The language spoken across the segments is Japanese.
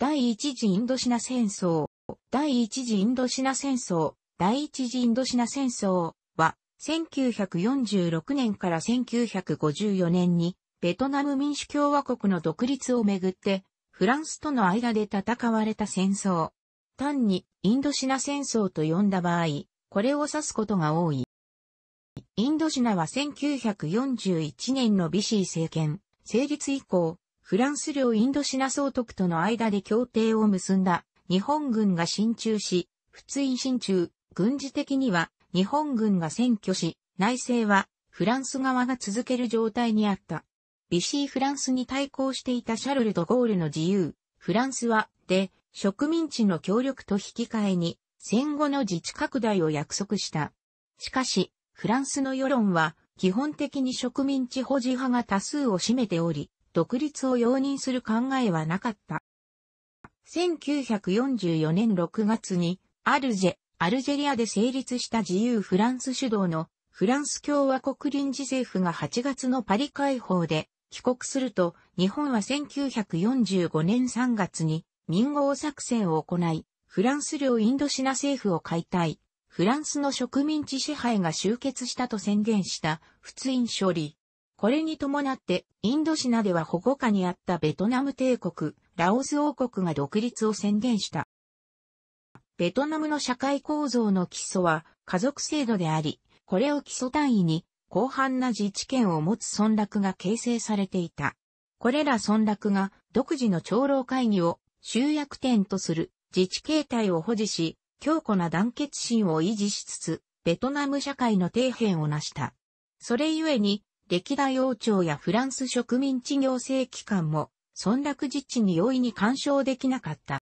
第一次インドシナ戦争、第一次インドシナ戦争、第一次インドシナ戦争は、1946年から1954年に、ベトナム民主共和国の独立をめぐって、フランスとの間で戦われた戦争。単に、インドシナ戦争と呼んだ場合、これを指すことが多い。インドシナは1941年のビシー政権、成立以降、フランス領インドシナ総督との間で協定を結んだ日本軍が進駐し、不追進駐、軍事的には日本軍が占拠し、内政はフランス側が続ける状態にあった。ビシーフランスに対抗していたシャルル・ド・ゴールの自由、フランスは、で、植民地の協力と引き換えに、戦後の自治拡大を約束した。しかし、フランスの世論は、基本的に植民地保持派が多数を占めており、独立を容認する考えはなかった。1944年6月に、アルジェ、アルジェリアで成立した自由フランス主導のフランス共和国臨時政府が8月のパリ解放で帰国すると、日本は1945年3月に民豪作戦を行い、フランス領インドシナ政府を解体、フランスの植民地支配が終結したと宣言した、仏印処理。これに伴って、インドシナでは保護下にあったベトナム帝国、ラオス王国が独立を宣言した。ベトナムの社会構造の基礎は家族制度であり、これを基礎単位に広範な自治権を持つ村落が形成されていた。これら村落が独自の長老会議を集約点とする自治形態を保持し、強固な団結心を維持しつつ、ベトナム社会の底辺を成した。それゆえに、歴代王朝やフランス植民地行政機関も、村落自治に容易に干渉できなかった。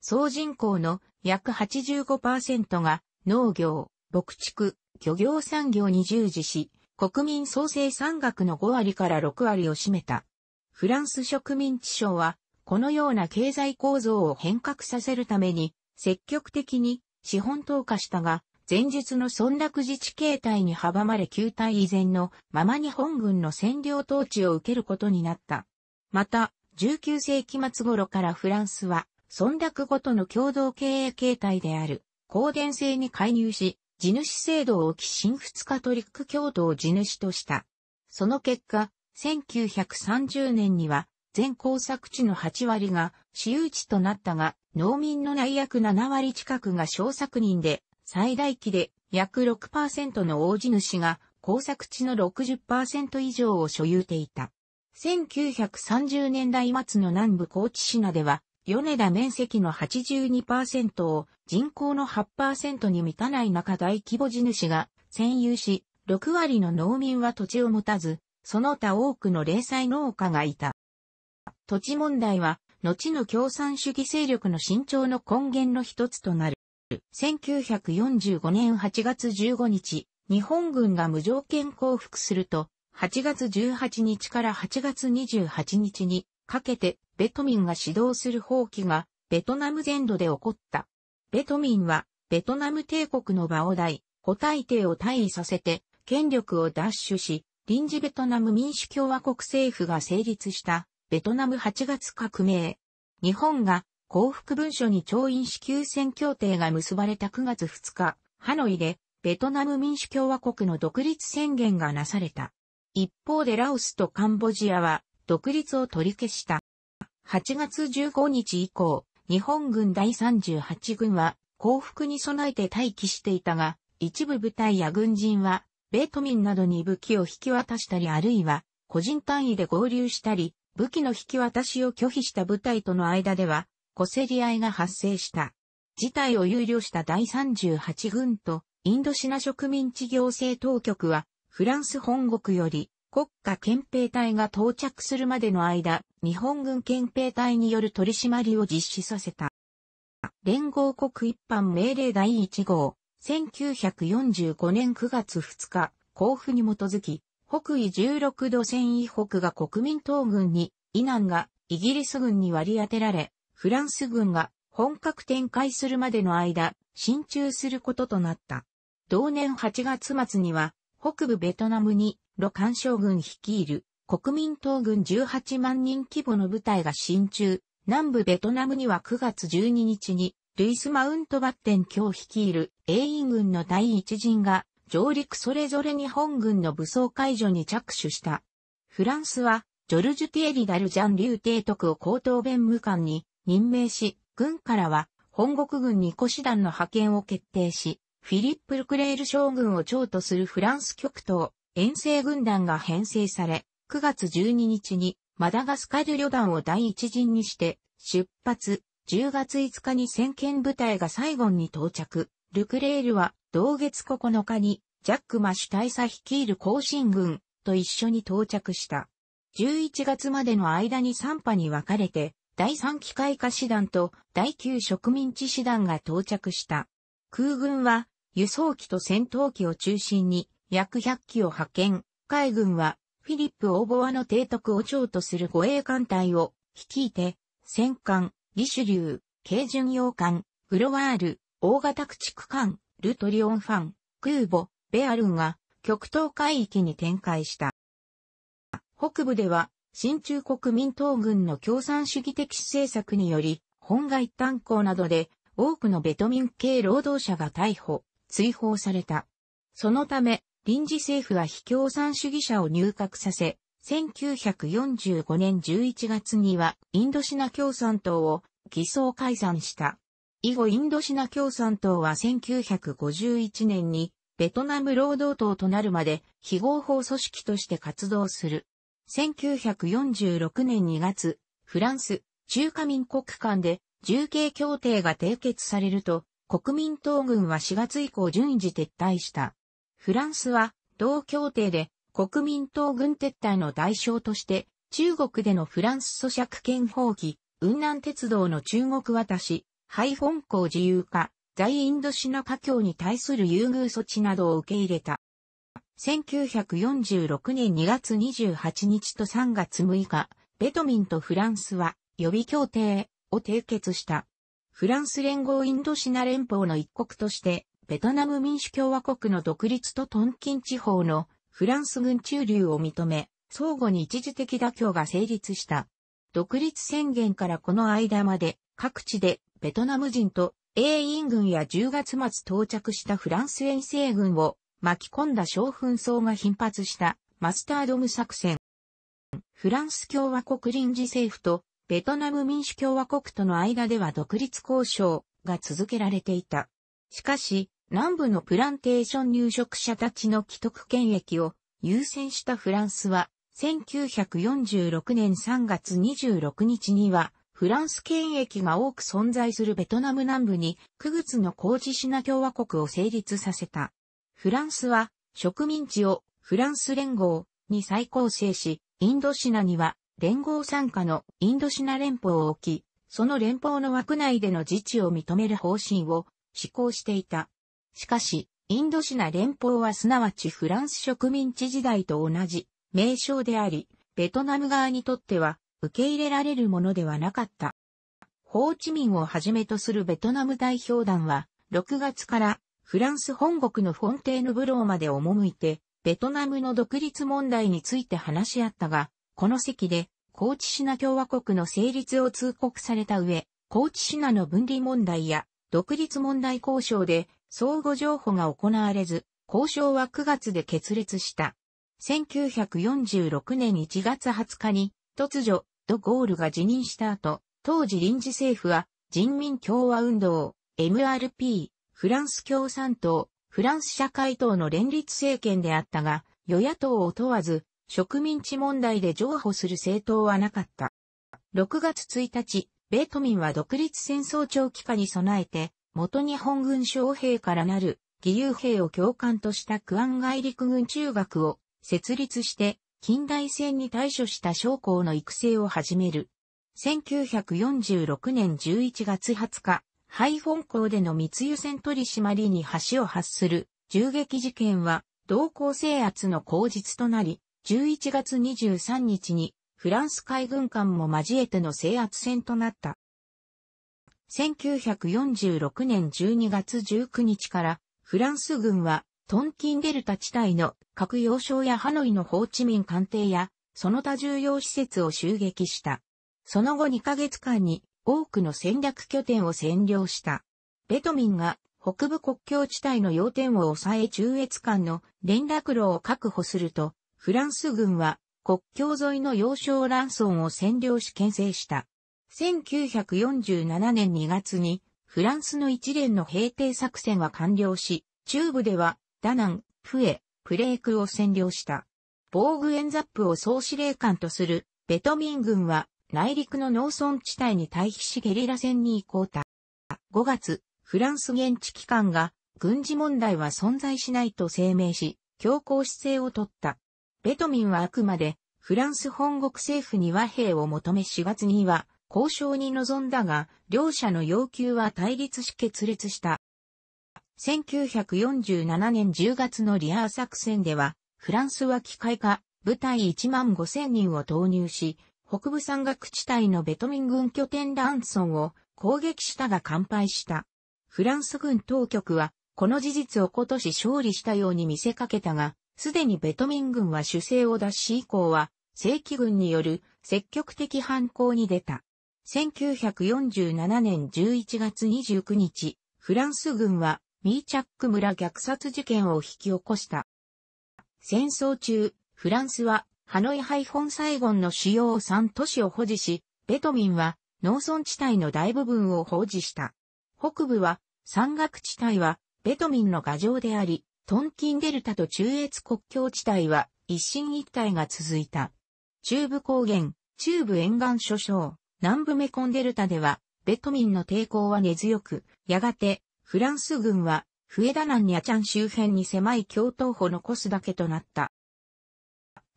総人口の約85%が農業、牧畜、漁業産業に従事し、国民総生産額の5割から6割を占めた。フランス植民地省は、このような経済構造を変革させるために、積極的に資本投下したが、前述の村落自治形態に阻まれ旧態依然のまま日本軍の占領統治を受けることになった。また、19世紀末頃からフランスは、村落ごとの共同経営形態である、公伝制に介入し、地主制度を置き新仏カトリック教徒を地主とした。その結果、1930年には、全工作地の8割が私有地となったが、農民の内約7割近くが小作人で、最大期で約6%の大地主が工作地の60%以上を所有ていた。1930年代末の南部高知市なでは、米田面積の82%を人口の8%に満たない中大規模地主が占有し、6割の農民は土地を持たず、その他多くの零細農家がいた。土地問題は、後の共産主義勢力の伸長の根源の一つとなる。1945年8月15日、日本軍が無条件降伏すると、8月18日から8月28日にかけて、ベトミンが指導する放棄が、ベトナム全土で起こった。ベトミンは、ベトナム帝国の場を大、古大帝を退位させて、権力を奪取し、臨時ベトナム民主共和国政府が成立した、ベトナム8月革命。日本が幸福文書に調印支給戦協定が結ばれた9月2日、ハノイで、ベトナム民主共和国の独立宣言がなされた。一方でラオスとカンボジアは、独立を取り消した。8月15日以降、日本軍第38軍は、降伏に備えて待機していたが、一部部隊や軍人は、トミ民などに武器を引き渡したりあるいは、個人単位で合流したり、武器の引き渡しを拒否した部隊との間では、小競り合いが発生した。事態を憂慮した第38軍と、インドシナ植民地行政当局は、フランス本国より国家憲兵隊が到着するまでの間、日本軍憲兵隊による取り締まりを実施させた。連合国一般命令第1号、1945年9月2日、交付に基づき、北緯16度線以北が国民党軍に、以南がイギリス軍に割り当てられ、フランス軍が本格展開するまでの間、進駐することとなった。同年8月末には、北部ベトナムに、ロン将軍率いる、国民党軍18万人規模の部隊が進駐、南部ベトナムには9月12日に、ルイス・マウントバッテン卿率いる、英院軍の第一陣が、上陸それぞれ日本軍の武装解除に着手した。フランスは、ジョルジュ・ティエリ・ダルジャン・リュー提督を高等弁務官に、任命し、軍からは本国軍に虎師団の派遣を決定し、フィリップ・ルクレール将軍を長とするフランス極東、遠征軍団が編成され、9月12日にマダガスカル旅団を第一陣にして出発、10月5日に先見部隊がサイゴンに到着、ルクレールは同月9日にジャック・マシュ大佐率いる行進軍と一緒に到着した。11月までの間に3波に分かれて第3機械化師団と第9植民地師団が到着した。空軍は輸送機と戦闘機を中心に約100機を派遣。海軍はフィリップ・オーボアの提督を長とする護衛艦隊を率いて戦艦、リシュリュー、軽巡洋艦、グロワール、大型駆逐艦、ルトリオンファン、空母、ベアルンが極東海域に展開した。北部では新中国民党軍の共産主義的政策により、本外炭鉱などで多くのベトミン系労働者が逮捕、追放された。そのため、臨時政府は非共産主義者を入閣させ、1945年11月にはインドシナ共産党を偽装解散した。以後インドシナ共産党は1951年にベトナム労働党となるまで非合法組織として活動する。1946年2月、フランス、中華民国間で重慶協定が締結されると、国民党軍は4月以降順次撤退した。フランスは、同協定で国民党軍撤退の代償として、中国でのフランス咀嚼権放棄、雲南鉄道の中国渡し、廃本港自由化、在インドシナ華僑に対する優遇措置などを受け入れた。1946年2月28日と3月6日、ベトミンとフランスは予備協定を締結した。フランス連合インドシナ連邦の一国として、ベトナム民主共和国の独立とトンキン地方のフランス軍駐留を認め、相互に一時的妥協が成立した。独立宣言からこの間まで各地でベトナム人と英印軍や10月末到着したフランス遠征軍を巻き込んだ小紛争が頻発したマスタードム作戦。フランス共和国臨時政府とベトナム民主共和国との間では独立交渉が続けられていた。しかし、南部のプランテーション入植者たちの既得権益を優先したフランスは、1946年3月26日には、フランス権益が多く存在するベトナム南部に、9月の工事シナ共和国を成立させた。フランスは植民地をフランス連合に再構成し、インドシナには連合参加のインドシナ連邦を置き、その連邦の枠内での自治を認める方針を施行していた。しかし、インドシナ連邦はすなわちフランス植民地時代と同じ名称であり、ベトナム側にとっては受け入れられるものではなかった。ホーチミンをはじめとするベトナム代表団は、6月からフランス本国のフォンテーヌブローまで赴いて、ベトナムの独立問題について話し合ったが、この席で、高知シナ共和国の成立を通告された上、高知シナの分離問題や、独立問題交渉で、相互譲歩が行われず、交渉は9月で決裂した。1946年1月20日に、突如、ド・ゴールが辞任した後、当時臨時政府は、人民共和運動、MRP、フランス共産党、フランス社会党の連立政権であったが、与野党を問わず、植民地問題で譲歩する政党はなかった。6月1日、ベートミンは独立戦争長期化に備えて、元日本軍将兵からなる義勇兵を教官としたクアン外陸軍中学を設立して、近代戦に対処した将校の育成を始める。1946年11月20日、ハイォン港での密輸船取締りに橋を発する銃撃事件は同行制圧の口実となり、11月23日にフランス海軍艦も交えての制圧戦となった。1946年12月19日からフランス軍はトンキンデルタ地帯の核要衝やハノイのホーチミン艦艇やその他重要施設を襲撃した。その後2ヶ月間に多くの戦略拠点を占領した。ベトミンが北部国境地帯の要点を抑え中越間の連絡路を確保すると、フランス軍は国境沿いの要衝ランソンを占領し牽制した。1947年2月にフランスの一連の平定作戦は完了し、中部ではダナン、フエ、プレークを占領した。防具エンザップを総司令官とするベトミン軍は内陸の農村地帯に退避しゲリラ戦に移行た。5月、フランス現地機関が軍事問題は存在しないと声明し、強硬姿勢を取った。ベトミンはあくまでフランス本国政府に和平を求め4月には交渉に臨んだが、両者の要求は対立し決裂した。1947年10月のリアー作戦では、フランスは機械化、部隊1万5千人を投入し、北部山岳地帯のベトミン軍拠点ランソンを攻撃したが完敗した。フランス軍当局は、この事実を今年勝利したように見せかけたが、すでにベトミン軍は主勢を出し以降は、正規軍による積極的反抗に出た。1947年11月29日、フランス軍はミーチャック村虐殺事件を引き起こした。戦争中、フランスはハノイハイフォンサイゴンの主要3都市を保持し、ベトミンは農村地帯の大部分を保持した。北部は山岳地帯はベトミンの牙城であり、トンキンデルタと中越国境地帯は一進一退が続いた。中部高原、中部沿岸諸省、南部メコンデルタでは、ベトミンの抵抗は根強く、やがて、フランス軍は、フエダナンニャチャン周辺に狭い共闘をのコスだけとなった。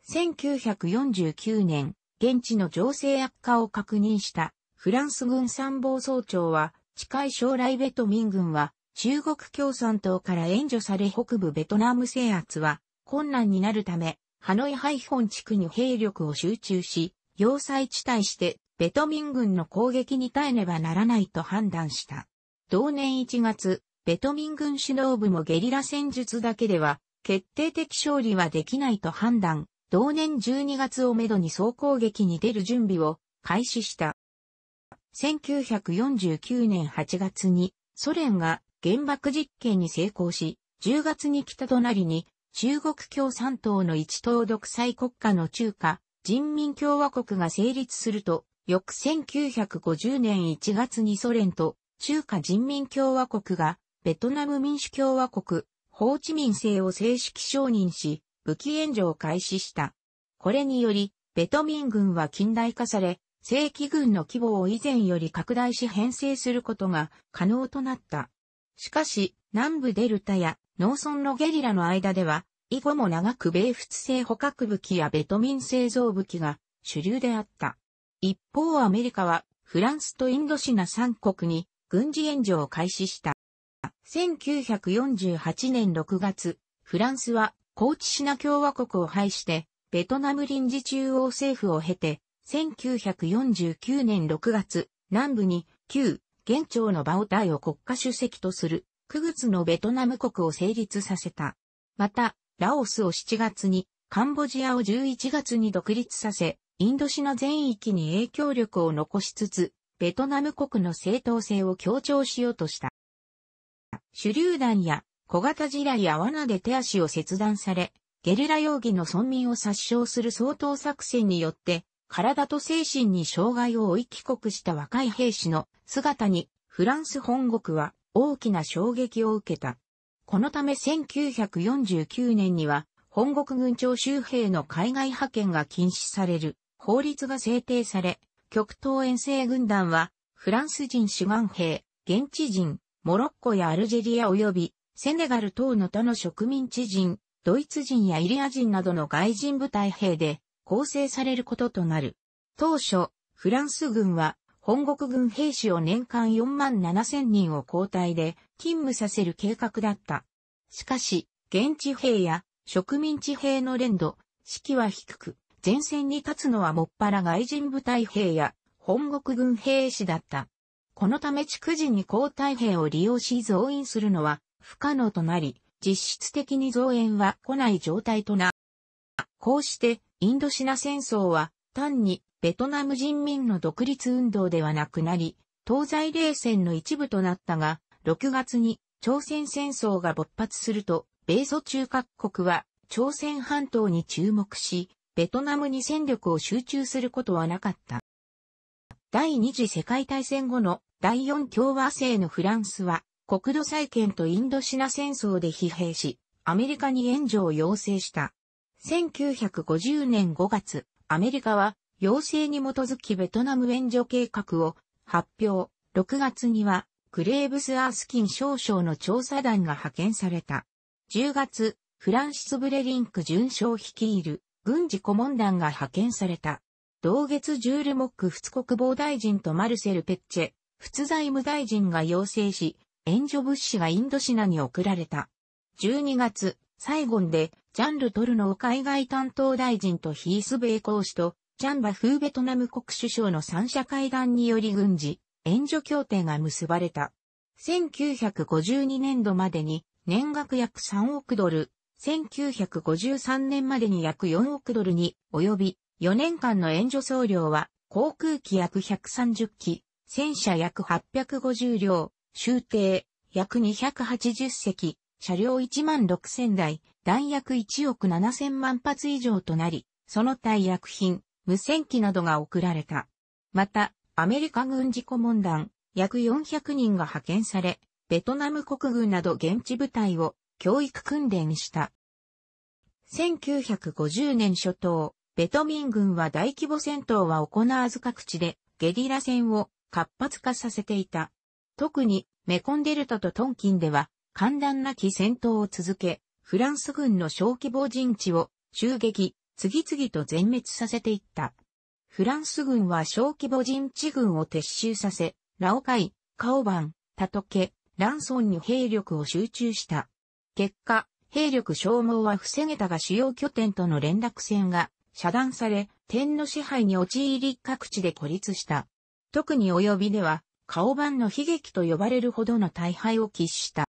1949年、現地の情勢悪化を確認したフランス軍参謀総長は、近い将来ベトミン軍は中国共産党から援助され北部ベトナム制圧は困難になるため、ハノイハイフォン地区に兵力を集中し、要塞地帯してベトミン軍の攻撃に耐えねばならないと判断した。同年1月、ベトミン軍首脳部もゲリラ戦術だけでは決定的勝利はできないと判断。同年12月をめどに総攻撃に出る準備を開始した。1949年8月にソ連が原爆実験に成功し、10月に北隣に中国共産党の一党独裁国家の中華人民共和国が成立すると、翌1950年1月にソ連と中華人民共和国がベトナム民主共和国、ホーチミン制を正式承認し、武器援助を開始した。これにより、ベトミン軍は近代化され、正規軍の規模を以前より拡大し編成することが可能となった。しかし、南部デルタや農村のゲリラの間では、以後も長く米仏製捕獲武器やベトミン製造武器が主流であった。一方アメリカはフランスとインドシナ三国に軍事援助を開始した。1948年6月、フランスは高知シナ共和国を廃して、ベトナム臨時中央政府を経て、1949年6月、南部に旧現朝のバオタイを国家主席とする、9月のベトナム国を成立させた。また、ラオスを7月に、カンボジアを11月に独立させ、インドシナ全域に影響力を残しつつ、ベトナム国の正当性を強調しようとした。手榴弾や小型地雷や罠で手足を切断され、ゲリラ容疑の村民を殺傷する相当作戦によって、体と精神に障害を負い帰国した若い兵士の姿に、フランス本国は大きな衝撃を受けた。このため1949年には、本国軍庁周辺の海外派遣が禁止される法律が制定され、極東遠征軍団は、フランス人志願兵、現地人、モロッコやアルジェリア及びセネガル等の他の植民地人、ドイツ人やイリア人などの外人部隊兵で構成されることとなる。当初、フランス軍は本国軍兵士を年間4万7千人を交代で勤務させる計画だった。しかし、現地兵や植民地兵の連度、士気は低く、前線に立つのはもっぱら外人部隊兵や本国軍兵士だった。このため地区時に交代兵を利用し増員するのは不可能となり、実質的に増援は来ない状態とな。こうして、インドシナ戦争は、単にベトナム人民の独立運動ではなくなり、東西冷戦の一部となったが、6月に朝鮮戦争が勃発すると、米ソ中各国は朝鮮半島に注目し、ベトナムに戦力を集中することはなかった。第二次世界大戦後の第四共和制のフランスは、国土再建とインドシナ戦争で疲弊し、アメリカに援助を要請した。1950年5月、アメリカは要請に基づきベトナム援助計画を発表。6月には、グレーブス・アースキン少将の調査団が派遣された。10月、フランシス・ブレリンク准将率いる軍事顧問団が派遣された。同月ジュール・モック仏国防大臣とマルセル・ペッチェ、仏財務大臣が要請し、援助物資がインドシナに送られた。12月、サイゴンで、ジャンル・トルノー海外担当大臣とヒースベイ公使と、ジャンバ・フーベトナム国首相の三者会談により軍事、援助協定が結ばれた。1952年度までに、年額約3億ドル、1953年までに約4億ドルに及び、4年間の援助総量は、航空機約130機、戦車約850両、終定、約280隻、車両1万6000台、弾薬1億7000万発以上となり、その他薬品、無線機などが送られた。また、アメリカ軍事顧問団、約400人が派遣され、ベトナム国軍など現地部隊を教育訓練した。1950年初頭、ベトミン軍は大規模戦闘は行わず各地でゲリラ戦を活発化させていた。特にメコンデルタとトンキンでは、寒暖なき戦闘を続け、フランス軍の小規模陣地を襲撃、次々と全滅させていった。フランス軍は小規模陣地軍を撤収させ、ラオカイ、カオバン、タトケ、ランソンに兵力を集中した。結果、兵力消耗は防げたが主要拠点との連絡線が遮断され、天の支配に陥り各地で孤立した。特に及びでは、顔版の悲劇と呼ばれるほどの大敗を喫した。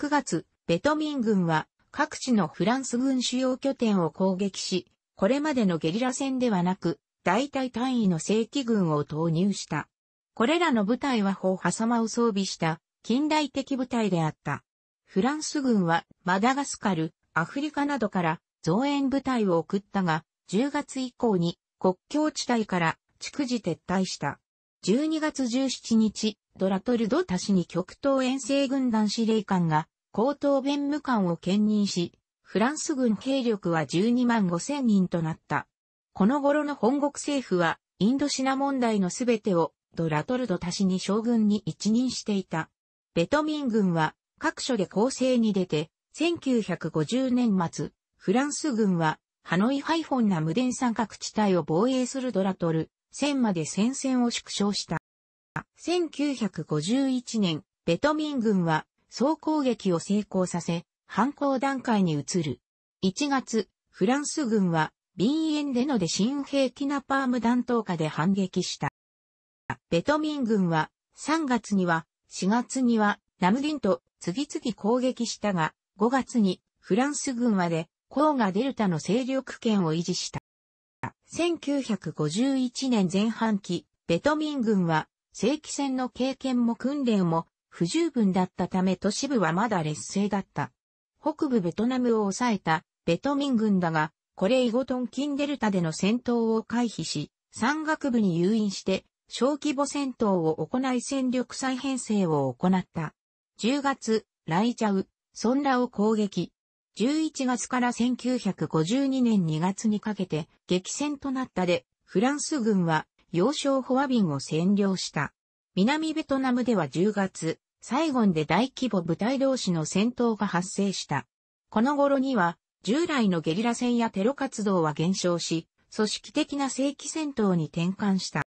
9月、ベトミン軍は各地のフランス軍主要拠点を攻撃し、これまでのゲリラ戦ではなく、大隊単位の正規軍を投入した。これらの部隊は砲挟様を装備した近代的部隊であった。フランス軍はマダガスカル、アフリカなどから増援部隊を送ったが、10月以降に国境地帯から逐次撤退した。12月17日、ドラトルド・タシに極東遠征軍団司令官が、高等弁務官を兼任し、フランス軍兵力は12万5千人となった。この頃の本国政府は、インドシナ問題のすべてを、ドラトルド・タシに将軍に一任していた。ベトミン軍は、各所で攻勢に出て、1950年末、フランス軍は、ハノイハイフォンな無電三角地帯を防衛するドラトル、戦まで戦線を縮小した。1951年、ベトミン軍は総攻撃を成功させ、反抗段階に移る。1月、フランス軍は、ビンエンデノで新兵器ナパーム弾頭下で反撃した。ベトミン軍は、3月には、4月には、ナムリンと次々攻撃したが、5月に、フランス軍はで、コーガデルタの勢力圏を維持した。1951年前半期、ベトミン軍は正規戦の経験も訓練も不十分だったため都市部はまだ劣勢だった。北部ベトナムを抑えたベトミン軍だが、これイゴトンキンデルタでの戦闘を回避し、山岳部に誘引して小規模戦闘を行い戦力再編成を行った。10月、ライチャウ、ソンラを攻撃、11月から1952年2月にかけて激戦となったで、フランス軍は要衝ホアビンを占領した。南ベトナムでは10月、サイゴンで大規模部隊同士の戦闘が発生した。この頃には、従来のゲリラ戦やテロ活動は減少し、組織的な正規戦闘に転換した。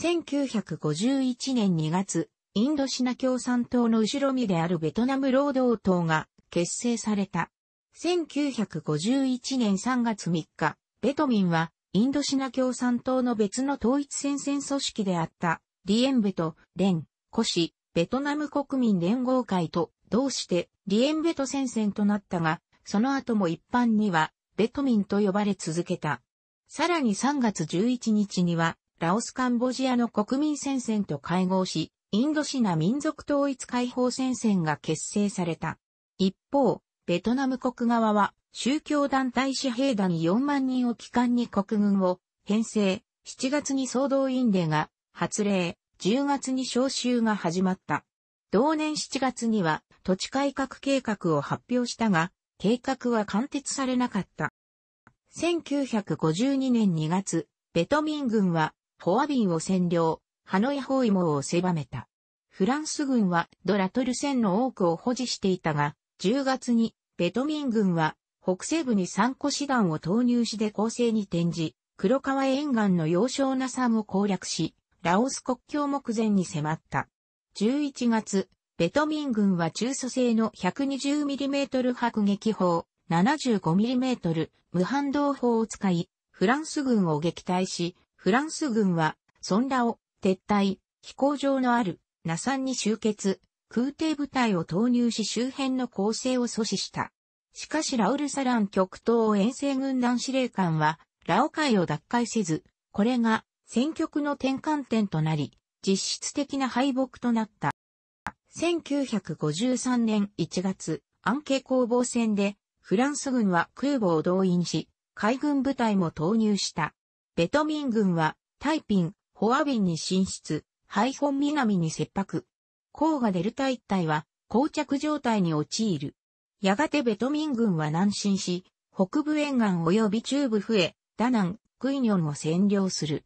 1951年2月、インドシナ共産党の後ろ身であるベトナム労働党が結成された。1951年3月3日、ベトミンは、インドシナ共産党の別の統一戦線組織であった、リエンベト、ン、古シ、ベトナム国民連合会と、同して、リエンベト戦線となったが、その後も一般には、ベトミンと呼ばれ続けた。さらに3月11日には、ラオスカンボジアの国民戦線と会合し、インドシナ民族統一解放戦線が結成された。一方、ベトナム国側は、宗教団体紙幣団4万人を機関に国軍を編成、7月に総動員令が発令、10月に召集が始まった。同年7月には土地改革計画を発表したが、計画は貫徹されなかった。1952年2月、ベトミン軍はフォアビンを占領、ハノイ包囲網を狭めた。フランス軍はドラトル戦の多くを保持していたが、10月に、ベトミン軍は、北西部に3個師団を投入して攻勢に転じ、黒川沿岸の要衝ナサムを攻略し、ラオス国境目前に迫った。11月、ベトミン軍は中蘇製の 120mm 迫撃砲、75mm 無反動砲を使い、フランス軍を撃退し、フランス軍は、ソンラを撤退、飛行場のある、ナサンに集結、空挺部隊を投入し周辺の攻勢を阻止した。しかしラウルサラン極東遠征軍団司令官は、ラオ海を奪回せず、これが戦局の転換点となり、実質的な敗北となった。1953年1月、アンケ攻防戦で、フランス軍は空母を動員し、海軍部隊も投入した。ベトミン軍は、タイピン、ホアビンに進出、ハイホン南に切迫。黄河デルタ一帯は、膠着状態に陥る。やがてベトミン軍は南進し、北部沿岸及び中部増え、ダナン、クイニョンを占領する。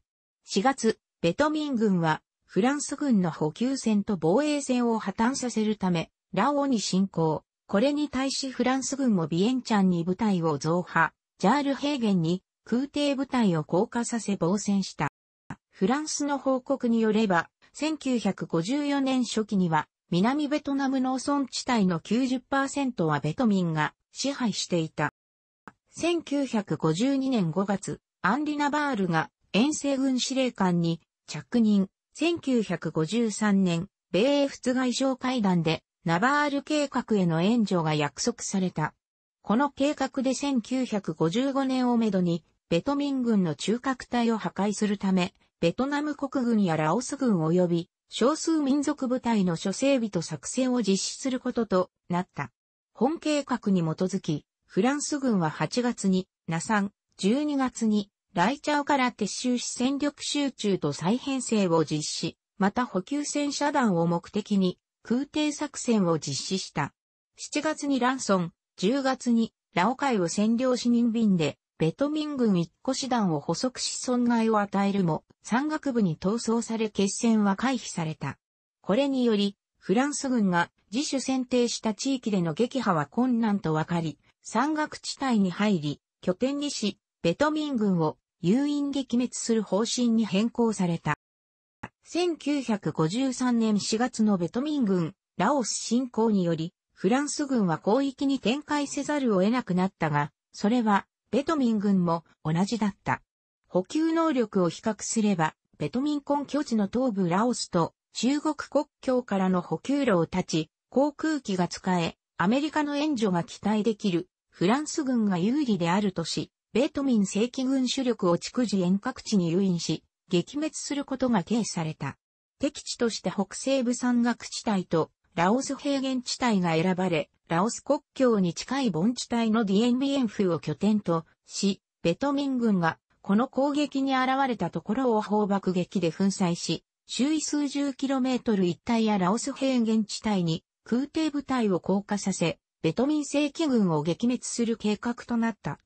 4月、ベトミン軍は、フランス軍の補給線と防衛線を破綻させるため、ラオに侵攻。これに対しフランス軍もビエンチャンに部隊を増派、ジャール平原に空挺部隊を降下させ防戦した。フランスの報告によれば、1954年初期には、南ベトナム農村地帯の90%はベトミンが支配していた。1952年5月、アンリ・ナバールが遠征軍司令官に着任。1953年、米英仏外相会談でナバール計画への援助が約束された。この計画で1955年をめどに、ベトミン軍の中核隊を破壊するため、ベトナム国軍やラオス軍及び少数民族部隊の諸整備と作戦を実施することとなった。本計画に基づき、フランス軍は8月に、ナサン、12月に、ライチャオから撤収し戦力集中と再編成を実施、また補給戦遮断を目的に、空挺作戦を実施した。7月にランソン、10月に、ラオ海を占領し任便で、ベトミン軍一個師団を捕捉し損害を与えるも、山岳部に逃走され決戦は回避された。これにより、フランス軍が自主選定した地域での撃破は困難と分かり、山岳地帯に入り、拠点にし、ベトミン軍を誘引撃滅する方針に変更された。1953年4月のベトミン軍、ラオス侵攻により、フランス軍は広域に展開せざるを得なくなったが、それはベトミン軍も同じだった。補給能力を比較すれば、ベトミン根拠地の東部ラオスと中国国境からの補給路を断ち、航空機が使え、アメリカの援助が期待できる、フランス軍が有利であるとし、ベトミン正規軍主力を逐次遠隔地に誘引し、撃滅することが軽された。敵地として北西部山岳地帯とラオス平原地帯が選ばれ、ラオス国境に近い盆地帯のディエンビエンフを拠点とし、ベトミン軍がこの攻撃に現れたところを砲爆撃で粉砕し、周囲数十キロメートル一帯やラオス平原地帯に空挺部隊を降下させ、ベトミン正規軍を撃滅する計画となった。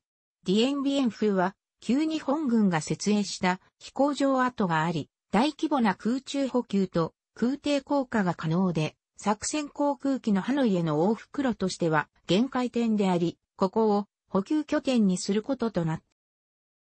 ディエンビエンフは旧日本軍が設営した飛行場跡があり、大規模な空中補給と空挺降下が可能で、作戦航空機のハノイへの往復路としては限界点であり、ここを補給拠点にすることとなっ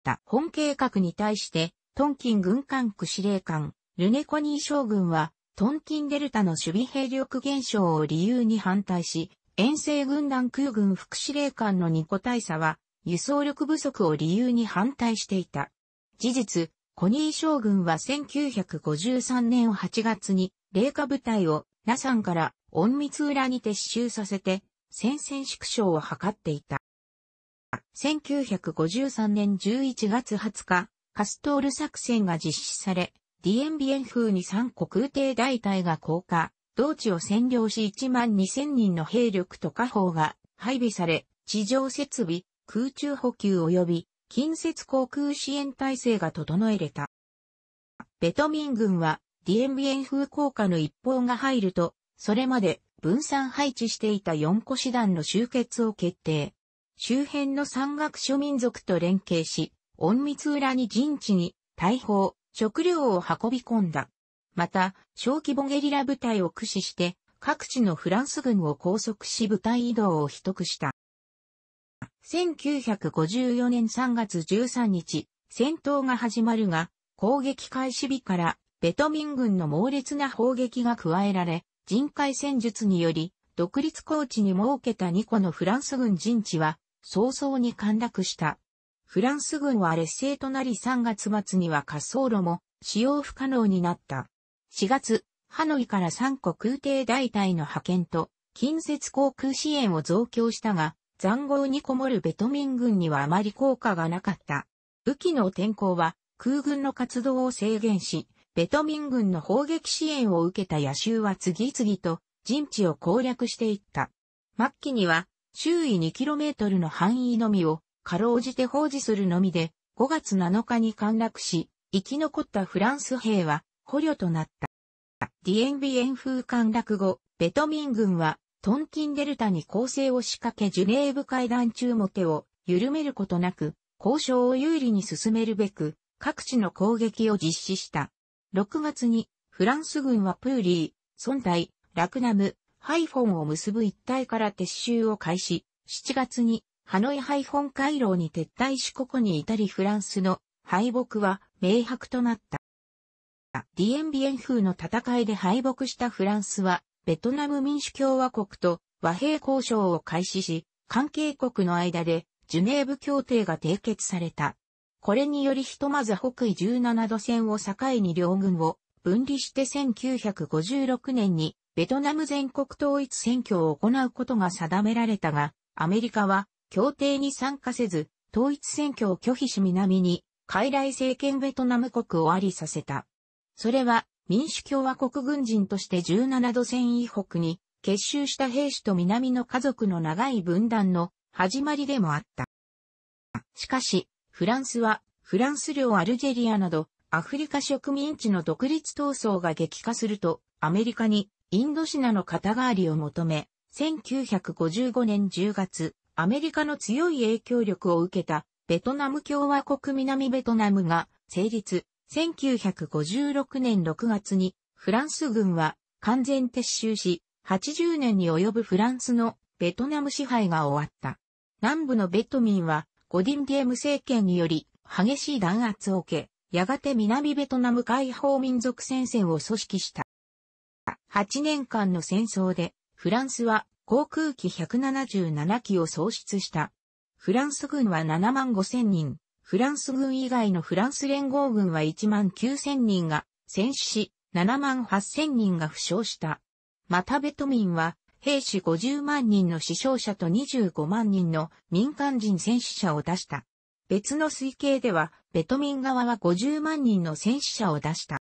た。本計画に対して、トンキン軍管区司令官、ルネコニー将軍は、トンキンデルタの守備兵力減少を理由に反対し、遠征軍団空軍副司令官の2個大佐は、輸送力不足を理由に反対していた。事実、コニー将軍は1953年8月に、霊下部隊をさんから隠密裏に撤収させて、戦線縮小を図っていた。1953年11月20日、カストール作戦が実施され、ディエンビエン風に三国空挺大隊が降下、同地を占領し1万2000人の兵力と火砲が配備され、地上設備、空中補給及び近接航空支援体制が整えれた。ベトミン軍はディエンビエン風効果の一報が入ると、それまで分散配置していた四個師団の集結を決定。周辺の山岳諸民族と連携し、隠密裏に陣地に大砲、食料を運び込んだ。また、小規模ゲリラ部隊を駆使して、各地のフランス軍を拘束し部隊移動を取得した。1954年3月13日、戦闘が始まるが、攻撃開始日からベトミン軍の猛烈な砲撃が加えられ、人海戦術により、独立高地に設けた2個のフランス軍陣地は、早々に陥落した。フランス軍は劣勢となり3月末には滑走路も使用不可能になった。4月、ハノイから3個空挺大隊の派遣と近接航空支援を増強したが、残壕にこもるベトミン軍にはあまり効果がなかった。武器の天候は空軍の活動を制限し、ベトミン軍の砲撃支援を受けた野州は次々と陣地を攻略していった。末期には周囲 2km の範囲のみをかろうじて放置するのみで5月7日に陥落し、生き残ったフランス兵は捕虜となった。ディエンビエン風陥落後、ベトミン軍はトンキンデルタに攻勢を仕掛けジュネーブ会談中も手を緩めることなく交渉を有利に進めるべく各地の攻撃を実施した。6月にフランス軍はプーリー、村イ、ラクナム、ハイフォンを結ぶ一帯から撤収を開始、7月にハノイハイフォン回廊に撤退しここに至りフランスの敗北は明白となった。ディエンビエン風の戦いで敗北したフランスは、ベトナム民主共和国と和平交渉を開始し、関係国の間でジュネーブ協定が締結された。これによりひとまず北緯17度線を境に両軍を分離して1956年にベトナム全国統一選挙を行うことが定められたが、アメリカは協定に参加せず、統一選挙を拒否し南に、傀儡政権ベトナム国をありさせた。それは民主共和国軍人として17度線以北に結集した兵士と南の家族の長い分断の始まりでもあった。しかし、フランスは、フランス領アルジェリアなど、アフリカ植民地の独立闘争が激化すると、アメリカにインドシナの肩代わりを求め、1955年10月、アメリカの強い影響力を受けたベトナム共和国南ベトナムが成立。1956年6月にフランス軍は完全撤収し、80年に及ぶフランスのベトナム支配が終わった。南部のベトミンはゴディンディエム政権により激しい弾圧を受け、やがて南ベトナム解放民族戦線を組織した。8年間の戦争で、フランスは航空機177機を喪失した。フランス軍は7万5千人、フランス軍以外のフランス連合軍は1万9千人が戦死し、7万8千人が負傷した。またベトミンは兵士50万人の死傷者と25万人の民間人戦死者を出した。別の推計では、ベトミン側は50万人の戦死者を出した。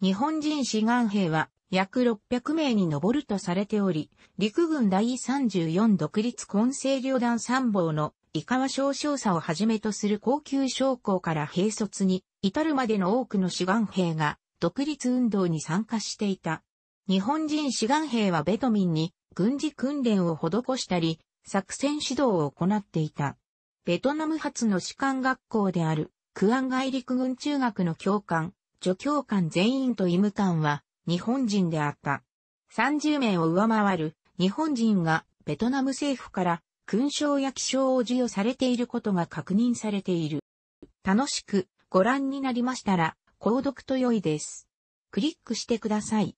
日本人志願兵は約600名に上るとされており、陸軍第34独立混成旅団参謀の伊川少将佐をはじめとする高級将校から兵卒に至るまでの多くの志願兵が独立運動に参加していた。日本人志願兵はベトミンに軍事訓練を施したり、作戦指導を行っていた。ベトナム発の士官学校である、クアン外陸軍中学の教官、助教官全員と医務官は日本人であった。30名を上回る日本人がベトナム政府から勲章や記章を授与されていることが確認されている。楽しくご覧になりましたら、購読と良いです。クリックしてください。